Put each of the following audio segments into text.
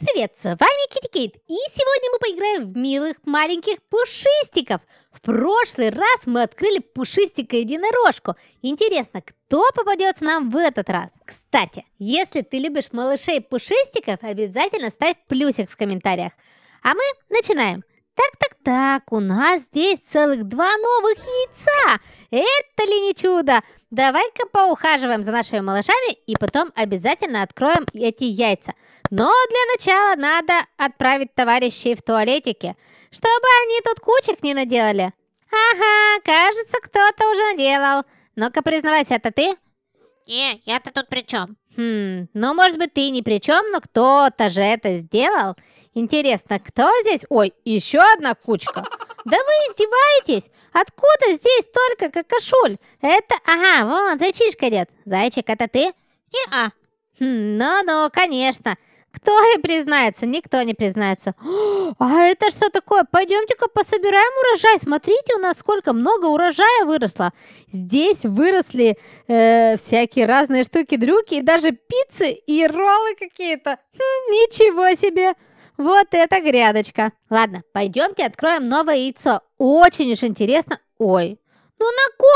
Всем привет, с вами Китти Кейт, и сегодня мы поиграем в милых маленьких пушистиков. В прошлый раз мы открыли пушистика-единорожку. Интересно, кто попадется нам в этот раз? Кстати, если ты любишь малышей-пушистиков, обязательно ставь плюсик в комментариях. А мы начинаем. Так-так-так, у нас здесь целых два новых яйца. Это ли не чудо? Давай-ка поухаживаем за нашими малышами и потом обязательно откроем эти яйца. Но для начала надо отправить товарищей в туалетики, чтобы они тут кучек не наделали. Ага, кажется, кто-то уже наделал. Ну-ка, признавайся, это ты? Не, я-то тут при чем? Хм, ну, может быть, ты не при чем, но кто-то же это сделал. Интересно, кто здесь? Ой, еще одна кучка. Да вы издеваетесь? Откуда здесь только какашуль? Это, ага, вон, зайчишка идет. Зайчик, это ты? Не-а. Хм, ну-ну, конечно. Кто и признается? Никто не признается. А это что такое? Пойдемте-ка пособираем урожай. Смотрите, у нас сколько много урожая выросло. Здесь выросли э, всякие разные штуки-дрюки, и даже пиццы и роллы какие-то. Хм, ничего себе! Вот это грядочка. Ладно, пойдемте откроем новое яйцо. Очень уж интересно. Ой, ну на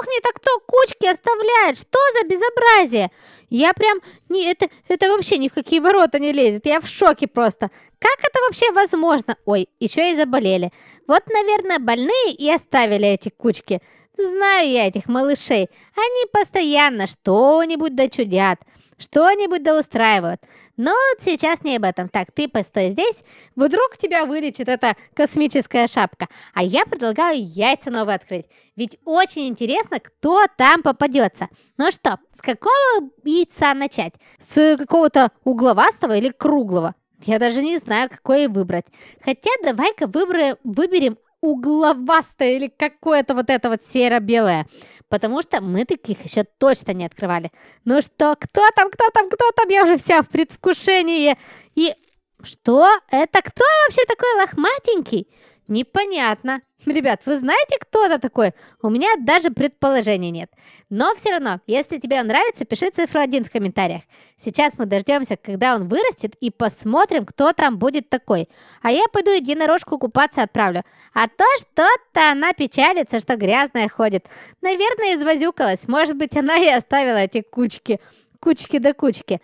оставляет? Что за безобразие? Я прям... Не, это, это вообще ни в какие ворота не лезет. Я в шоке просто. Как это вообще возможно? Ой, еще и заболели. Вот, наверное, больные и оставили эти кучки. Знаю я этих малышей. Они постоянно что-нибудь дочудят, что-нибудь доустраивают. устраивают. Но сейчас не об этом. Так, ты постой здесь. Вдруг тебя вылечит эта космическая шапка. А я предлагаю яйца новые открыть. Ведь очень интересно, кто там попадется. Ну что, с какого яйца начать? С какого-то угловастого или круглого? Я даже не знаю, какое выбрать. Хотя давай-ка выберем, выберем угловастое или какое-то вот это вот серо-белое. Потому что мы таких еще точно не открывали. Ну что, кто там, кто там, кто там? Я уже вся в предвкушении. И что? Это кто вообще такой лохматенький? Непонятно. Ребят, вы знаете, кто это такой? У меня даже предположений нет. Но все равно, если тебе нравится, пиши цифру 1 в комментариях. Сейчас мы дождемся, когда он вырастет, и посмотрим, кто там будет такой. А я пойду единорожку купаться отправлю. А то что-то она печалится, что грязная ходит. Наверное, извозюкалась. Может быть, она и оставила эти кучки. Кучки до да кучки.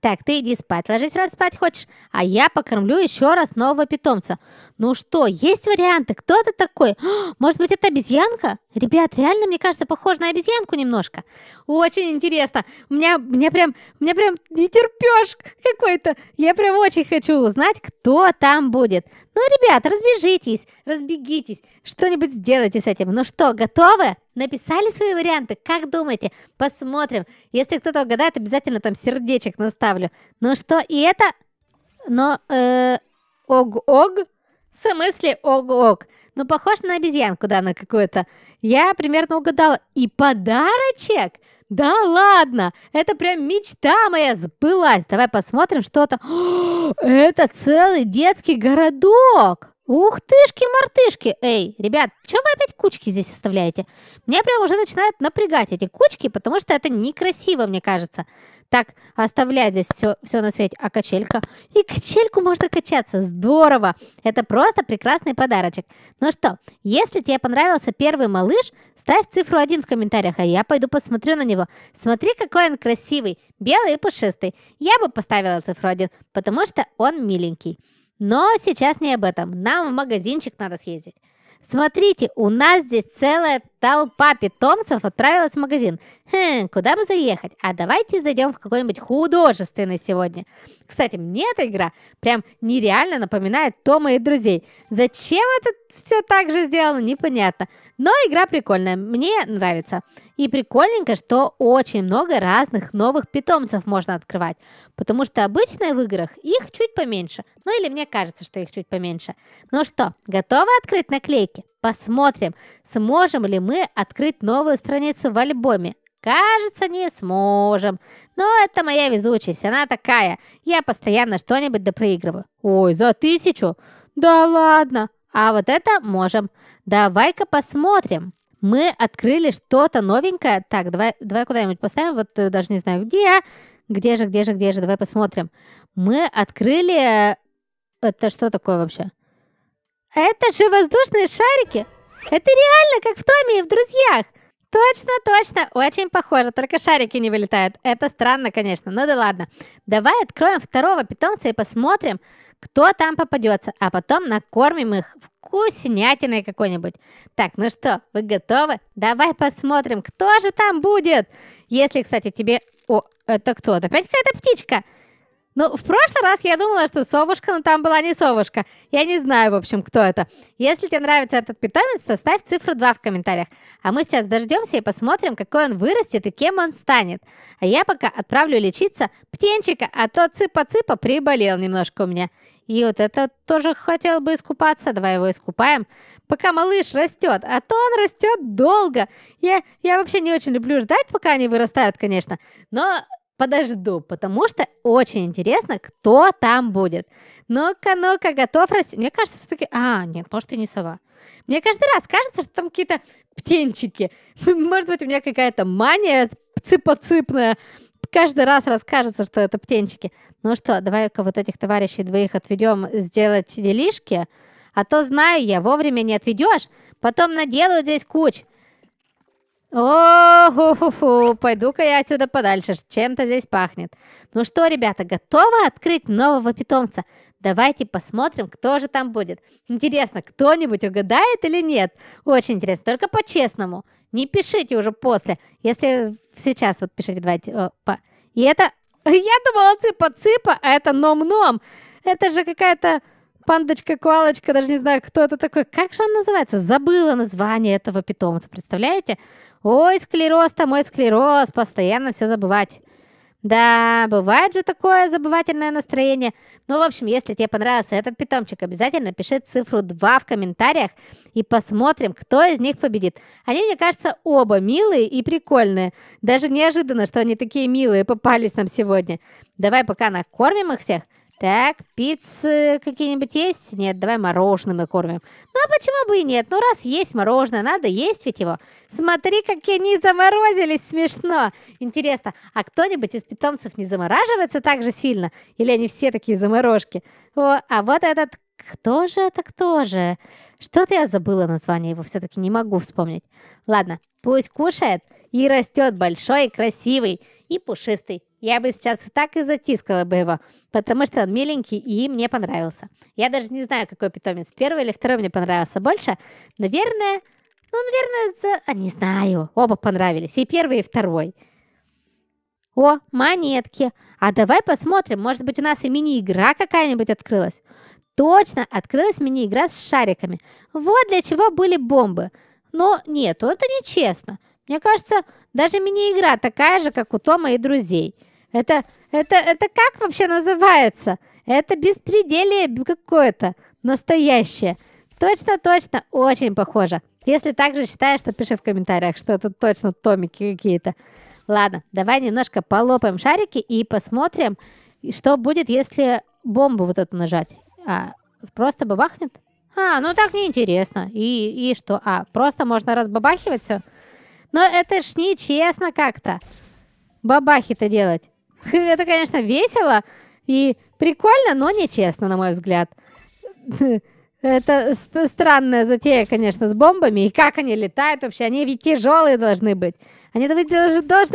Так, ты иди спать, ложись, раз спать хочешь, а я покормлю еще раз нового питомца. Ну что, есть варианты? Кто это такой? может быть, это обезьянка? Ребят, реально, мне кажется, похож на обезьянку немножко. Очень интересно. У меня, у меня прям, у меня прям нетерпеж какой-то. Я прям очень хочу узнать, кто там будет. Ну, ребят, разбежитесь, разбегитесь, что-нибудь сделайте с этим. Ну что, готовы? Написали свои варианты? Как думаете? Посмотрим. Если кто-то угадает, обязательно там сердечек наставлю. Ну что, и это... Но... Э, Ог-ог? В смысле ог-ог? Ну, похож на обезьянку, да, на какую-то. Я примерно угадала. И подарочек? Да ладно! Это прям мечта моя сбылась. Давай посмотрим, что то Это целый детский городок. Ух тышки-мартышки! Эй, ребят, что вы опять кучки здесь оставляете? Меня прям уже начинают напрягать эти кучки, потому что это некрасиво, мне кажется. Так, оставлять здесь все, все на свете. А качелька? И качельку можно качаться. Здорово! Это просто прекрасный подарочек. Ну что, если тебе понравился первый малыш, ставь цифру 1 в комментариях, а я пойду посмотрю на него. Смотри, какой он красивый, белый и пушистый. Я бы поставила цифру 1, потому что он миленький. Но сейчас не об этом. Нам в магазинчик надо съездить. Смотрите, у нас здесь целая Толпа питомцев отправилась в магазин. Хм, куда бы заехать? А давайте зайдем в какой-нибудь художественный сегодня. Кстати, мне эта игра прям нереально напоминает Тома и друзей. Зачем это все так же сделано, непонятно. Но игра прикольная, мне нравится. И прикольненько, что очень много разных новых питомцев можно открывать. Потому что обычно в играх их чуть поменьше. Ну или мне кажется, что их чуть поменьше. Ну что, готовы открыть наклейки? Посмотрим, сможем ли мы открыть новую страницу в альбоме. Кажется, не сможем. Но это моя везучесть, она такая. Я постоянно что-нибудь допроигрываю. Ой, за тысячу? Да ладно. А вот это можем. Давай-ка посмотрим. Мы открыли что-то новенькое. Так, давай, давай куда-нибудь поставим. Вот э, даже не знаю где. Где же, где же, где же? Давай посмотрим. Мы открыли... Э, это что такое вообще? Это же воздушные шарики! Это реально как в Томе и в Друзьях! Точно, точно, очень похоже, только шарики не вылетают. Это странно, конечно, но ну да ладно. Давай откроем второго питомца и посмотрим, кто там попадется, а потом накормим их вкуснятиной какой-нибудь. Так, ну что, вы готовы? Давай посмотрим, кто же там будет. Если, кстати, тебе... О, это кто? опять какая-то птичка. Ну, в прошлый раз я думала, что совушка, но там была не совушка. Я не знаю, в общем, кто это. Если тебе нравится этот питомец, то ставь цифру 2 в комментариях. А мы сейчас дождемся и посмотрим, какой он вырастет и кем он станет. А я пока отправлю лечиться птенчика, а то цыпа-цыпа приболел немножко у меня. И вот это тоже хотел бы искупаться. Давай его искупаем. Пока малыш растет. А то он растет долго. Я, я вообще не очень люблю ждать, пока они вырастают, конечно. Но подожду, потому что очень интересно, кто там будет. Ну-ка, ну-ка, готов расти. Мне кажется, все-таки... А, нет, может, и не сова. Мне каждый раз кажется, что там какие-то птенчики. Может быть, у меня какая-то мания цыпоцыпная. Каждый раз расскажется, что это птенчики. Ну что, давай-ка вот этих товарищей двоих отведем сделать делишки. А то, знаю я, вовремя не отведешь, потом наделают здесь куч о ху ху ху пойду-ка я отсюда подальше, чем-то здесь пахнет. Ну что, ребята, готовы открыть нового питомца? Давайте посмотрим, кто же там будет. Интересно, кто-нибудь угадает или нет? Очень интересно, только по-честному. Не пишите уже после, если сейчас вот пишите, давайте. О, И это, я думала цыпа-цыпа, а это ном-ном. Это же какая-то пандочка, куалочка, даже не знаю, кто это такой. Как же он называется? Забыла название этого питомца, представляете? Ой, склероз-то мой склероз, постоянно все забывать. Да, бывает же такое забывательное настроение. Ну, в общем, если тебе понравился этот питомчик, обязательно пиши цифру 2 в комментариях и посмотрим, кто из них победит. Они, мне кажется, оба милые и прикольные. Даже неожиданно, что они такие милые попались нам сегодня. Давай пока накормим их всех, так, пиццы какие-нибудь есть? Нет, давай мороженым и кормим. Ну, а почему бы и нет? Ну, раз есть мороженое, надо есть ведь его. Смотри, какие они заморозились, смешно. Интересно, а кто-нибудь из питомцев не замораживается так же сильно? Или они все такие заморожки? О, а вот этот... Кто же это, кто же? Что-то я забыла название его, все-таки не могу вспомнить. Ладно, пусть кушает и растет большой, красивый и пушистый. Я бы сейчас и так и затискала бы его, потому что он миленький и мне понравился. Я даже не знаю, какой питомец, первый или второй мне понравился больше. Наверное, ну, наверное, за... а не знаю, оба понравились, и первый, и второй. О, монетки. А давай посмотрим, может быть, у нас и мини-игра какая-нибудь открылась. Точно, открылась мини-игра с шариками. Вот для чего были бомбы. Но нет, это нечестно. Мне кажется, даже мини-игра такая же, как у Тома и друзей. Это, это, это как вообще называется? Это беспределие какое-то настоящее. Точно, точно, очень похоже. Если так же считаешь, то пиши в комментариях, что это точно томики какие-то. Ладно, давай немножко полопаем шарики и посмотрим, что будет, если бомбу вот эту нажать. А, просто бабахнет? А, ну так неинтересно. И, и что? А, просто можно разбабахивать все? Но это ж нечестно как-то. Бабахи-то делать. Это, конечно, весело и прикольно, но нечестно, на мой взгляд. Это странная затея, конечно, с бомбами. И как они летают вообще? Они ведь тяжелые должны быть. Они должны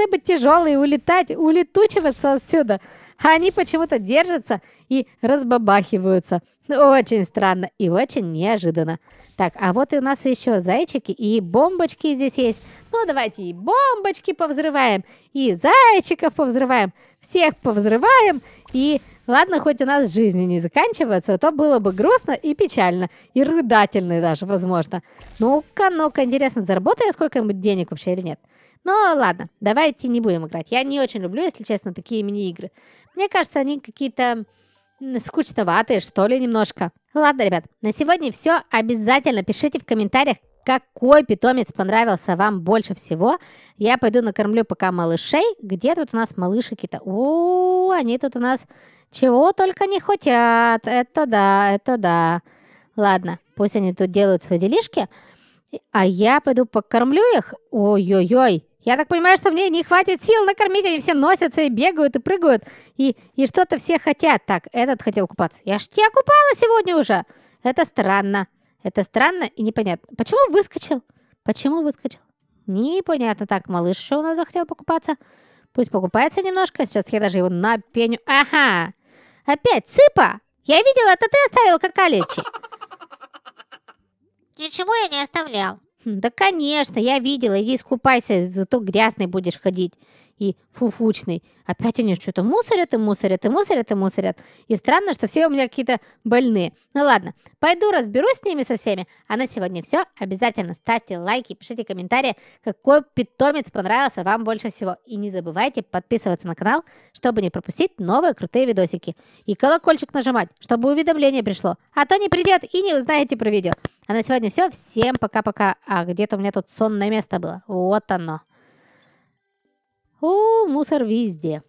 быть тяжелые, улетать, улетучиваться отсюда. А они почему-то держатся и разбабахиваются. Очень странно и очень неожиданно. Так, а вот и у нас еще зайчики и бомбочки здесь есть. Ну, давайте и бомбочки повзрываем, и зайчиков повзрываем, всех повзрываем, и... Ладно, хоть у нас жизни не заканчивается, то было бы грустно и печально, и рыдательно даже, возможно. Ну-ка, ну-ка, интересно, заработаю я сколько-нибудь денег вообще или нет? Ну ладно, давайте не будем играть. Я не очень люблю, если честно, такие мини-игры. Мне кажется, они какие-то скучноватые, что ли, немножко. Ладно, ребят, на сегодня все. Обязательно пишите в комментариях, какой питомец понравился вам больше всего. Я пойду накормлю пока малышей. Где тут у нас малышики-то? О, они тут у нас чего только не хотят. Это да, это да. Ладно, пусть они тут делают свои делишки. А я пойду покормлю их. Ой-ой-ой. Я так понимаю, что мне не хватит сил накормить, они все носятся и бегают, и прыгают, и, и что-то все хотят. Так, этот хотел купаться. Я ж тебя купала сегодня уже. Это странно. Это странно и непонятно. Почему выскочил? Почему выскочил? Непонятно. Так, малыш еще у нас захотел покупаться. Пусть покупается немножко. Сейчас я даже его напеню. Ага. Опять цыпа. Я видела, это ты оставил как калечи. Ничего я не оставлял. Да, конечно, я видела. Иди искупайся, зато грязный будешь ходить и фуфучный. Опять они что-то мусорят и мусорят и мусорят и мусорят. И странно, что все у меня какие-то больные. Ну ладно, пойду разберусь с ними со всеми. А на сегодня все. Обязательно ставьте лайки, пишите комментарии, какой питомец понравился вам больше всего. И не забывайте подписываться на канал, чтобы не пропустить новые крутые видосики. И колокольчик нажимать, чтобы уведомление пришло. А то не придет и не узнаете про видео. А на сегодня все. Всем пока-пока. А где-то у меня тут сонное место было. Вот оно. ou no serviço de